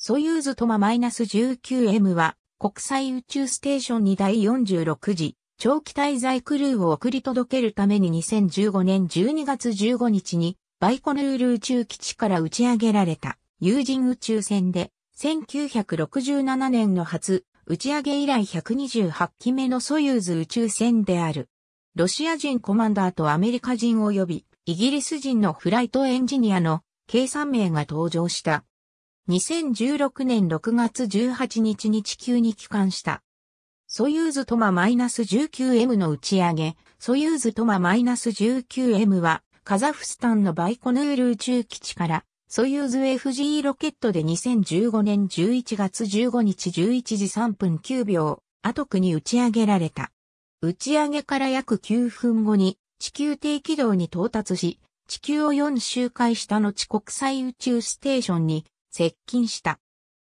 ソユーズトマ -19M は国際宇宙ステーションに第46次長期滞在クルーを送り届けるために2015年12月15日にバイコヌール宇宙基地から打ち上げられた有人宇宙船で1967年の初打ち上げ以来128機目のソユーズ宇宙船である。ロシア人コマンダーとアメリカ人及びイギリス人のフライトエンジニアの計算名が登場した2016年6月18日に地球に帰還した。ソユーズトマ -19M の打ち上げ、ソユーズトマ -19M は、カザフスタンのバイコヌール宇宙基地から、ソユーズ FG ロケットで2015年11月15日11時3分9秒、アトクに打ち上げられた。打ち上げから約9分後に、地球低軌道に到達し、地球を4周回した後国際宇宙ステーションに接近した。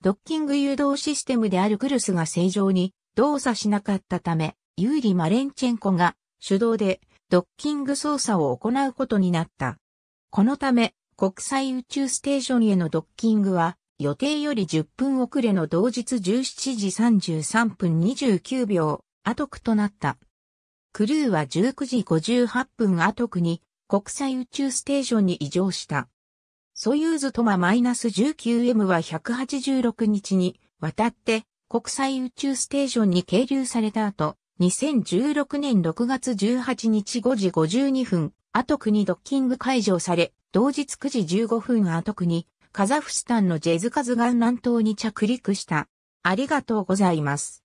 ドッキング誘導システムであるクルスが正常に動作しなかったため、ユーリ・マレンチェンコが手動でドッキング操作を行うことになった。このため、国際宇宙ステーションへのドッキングは、予定より10分遅れの同日17時33分29秒、アトクとなった。クルーは19時58分アトクに国際宇宙ステーションに移乗した。ソユーズトマ -19M は186日に渡って国際宇宙ステーションに係留された後、2016年6月18日5時52分、アトクにドッキング解除され、同日9時15分アトクにカザフスタンのジェズカズガン南東に着陸した。ありがとうございます。